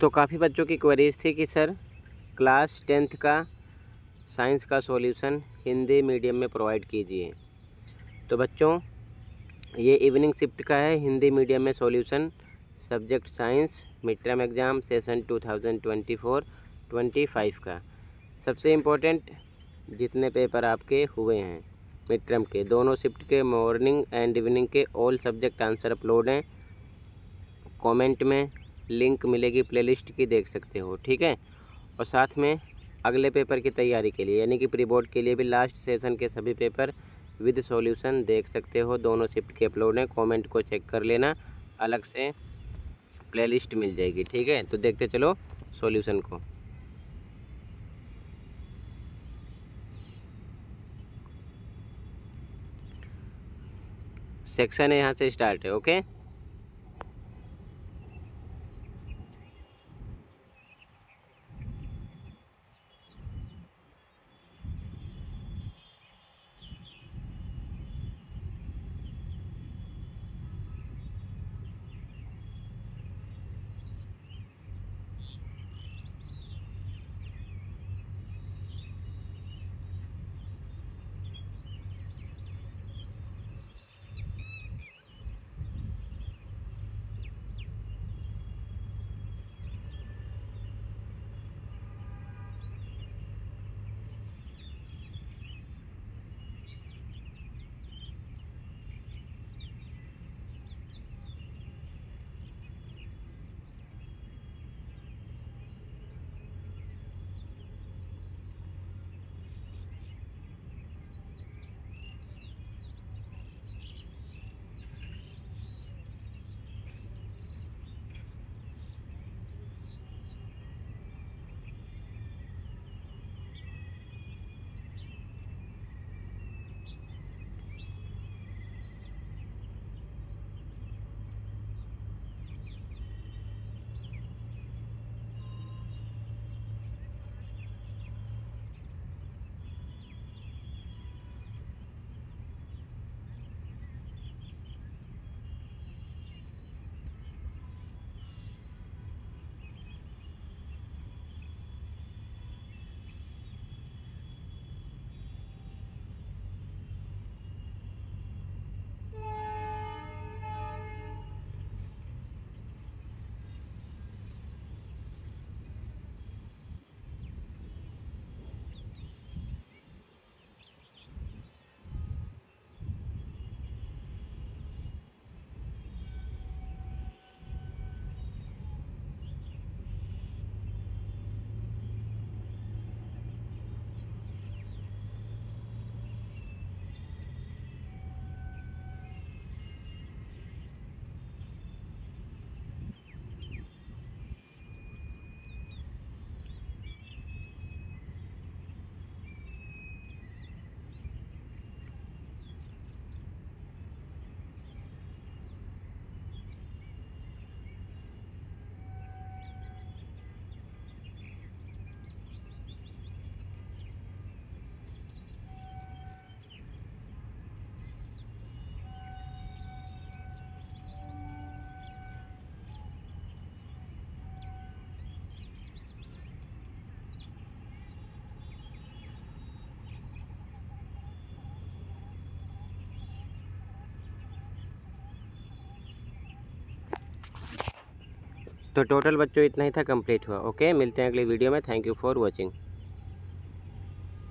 तो काफ़ी बच्चों की क्वेरीज थी कि सर क्लास टेंथ का साइंस का सॉल्यूशन हिंदी मीडियम में प्रोवाइड कीजिए तो बच्चों ये इवनिंग शिफ्ट का है हिंदी मीडियम में solution subject science mid term exam session 2024-25 का सबसे इम्पोर्टेंट जितने पेपर आपके हुए हैं मिड टर्म के दोनों शिफ्ट के मॉर्निंग एंड इवनिंग के ऑल सब्जेक्ट आंसर अपलोड हैं कमेंट में लिंक मिलेगी प्लेलिस्ट की देख सकते हो ठीक है और साथ में अगले पेपर की तैयारी के लिए यानी कि प्री बोर्ड के लिए भी लास्ट सेशन के सभी पेपर विद सॉल्यूशन देख सकते हो दोनों शिफ्ट के अपलोड हैं कमेंट को चेक कर लेना अलग से प्लेलिस्ट मिल जाएगी ठीक है तो देखते चलो सॉल्यूशन को सेक्शन यहाँ से स्टार्ट है ओके तो टोटल बच्चों इतना ही था कंप्लीट हुआ ओके मिलते हैं अगली वीडियो में थैंक यू फॉर वॉचिंग